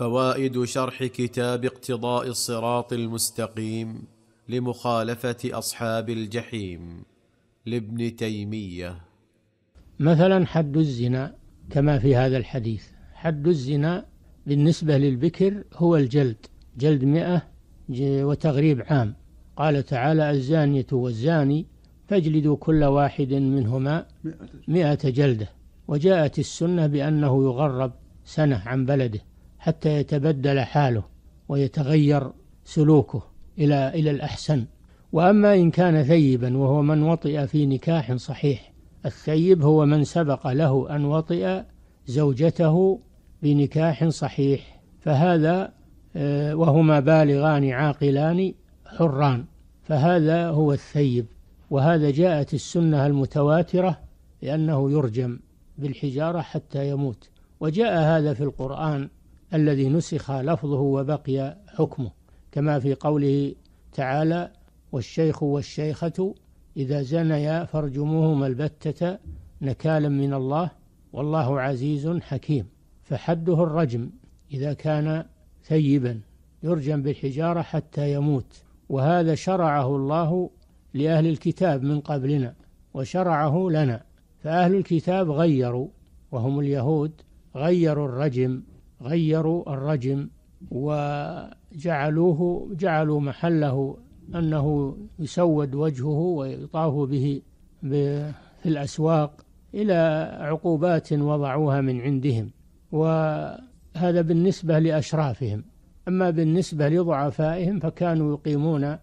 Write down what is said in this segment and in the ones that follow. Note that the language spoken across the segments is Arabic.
فوائد شرح كتاب اقتضاء الصراط المستقيم لمخالفه اصحاب الجحيم لابن تيميه مثلا حد الزنا كما في هذا الحديث حد الزنا بالنسبه للبكر هو الجلد جلد مئه وتغريب عام قال تعالى الزانيه والزاني فاجلدوا كل واحد منهما مئة جلده وجاءت السنه بانه يغرب سنه عن بلده حتى يتبدل حاله ويتغير سلوكه إلى إلى الأحسن وأما إن كان ثيبا وهو من وطئ في نكاح صحيح الثيب هو من سبق له أن وطئ زوجته بنكاح صحيح فهذا آه، وهما بالغان عاقلان حران فهذا هو الثيب وهذا جاءت السنة المتواترة لأنه يرجم بالحجارة حتى يموت وجاء هذا في القرآن الذي نسخ لفظه وبقي حكمه كما في قوله تعالى والشيخ والشيخة إذا زنيا فارجموهما البتة نكالا من الله والله عزيز حكيم فحده الرجم إذا كان ثيبا يرجم بالحجارة حتى يموت وهذا شرعه الله لأهل الكتاب من قبلنا وشرعه لنا فأهل الكتاب غيروا وهم اليهود غيروا الرجم غيروا الرجم وجعلوه جعلوا محله أنه يسود وجهه ويطاف به في الأسواق إلى عقوبات وضعوها من عندهم وهذا بالنسبة لأشرافهم أما بالنسبة لضعفائهم فكانوا يقيمون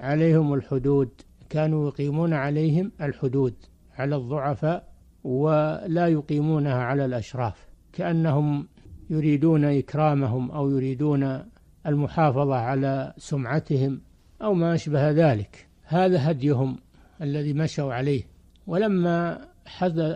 عليهم الحدود كانوا يقيمون عليهم الحدود على الضعفاء ولا يقيمونها على الأشراف كأنهم يريدون إكرامهم أو يريدون المحافظة على سمعتهم أو ما أشبه ذلك هذا هديهم الذي مشوا عليه ولما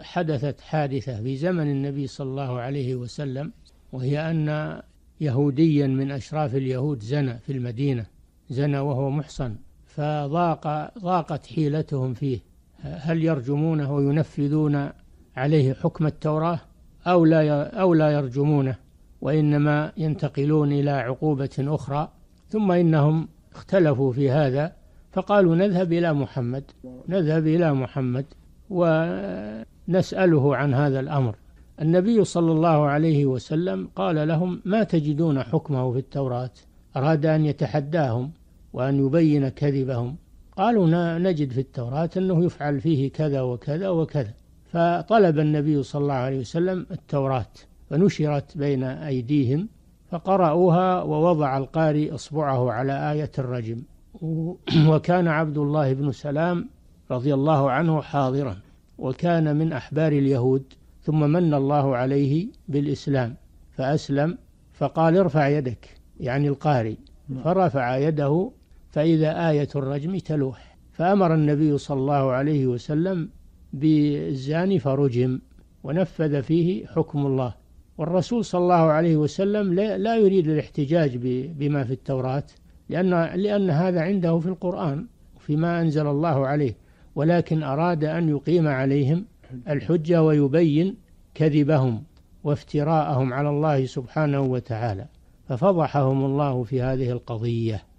حدثت حادثة في زمن النبي صلى الله عليه وسلم وهي أن يهوديا من أشراف اليهود زنى في المدينة زنى وهو محصن فضاق ضاقت حيلتهم فيه هل يرجمونه وينفذون عليه حكم التوراه أو لا أو لا يرجمونه وإنما ينتقلون إلى عقوبة أخرى ثم إنهم اختلفوا في هذا فقالوا نذهب إلى محمد نذهب إلى محمد ونسأله عن هذا الأمر النبي صلى الله عليه وسلم قال لهم ما تجدون حكمه في التوراة أراد أن يتحداهم وأن يبين كذبهم قالوا نجد في التوراة أنه يفعل فيه كذا وكذا وكذا فطلب النبي صلى الله عليه وسلم التوراة فنشرت بين أيديهم فقرأوها ووضع القارئ إصبعه على آية الرجم وكان عبد الله بن سلام رضي الله عنه حاضرا وكان من أحبار اليهود ثم من الله عليه بالإسلام فأسلم فقال ارفع يدك يعني القارئ نعم. فرفع يده فإذا آية الرجم تلوح فأمر النبي صلى الله عليه وسلم بالزاني فرجم ونفذ فيه حكم الله والرسول صلى الله عليه وسلم لا يريد الاحتجاج بما في التوراة لأن, لأن هذا عنده في القرآن فيما أنزل الله عليه ولكن أراد أن يقيم عليهم الحجة ويبين كذبهم وافتراءهم على الله سبحانه وتعالى ففضحهم الله في هذه القضية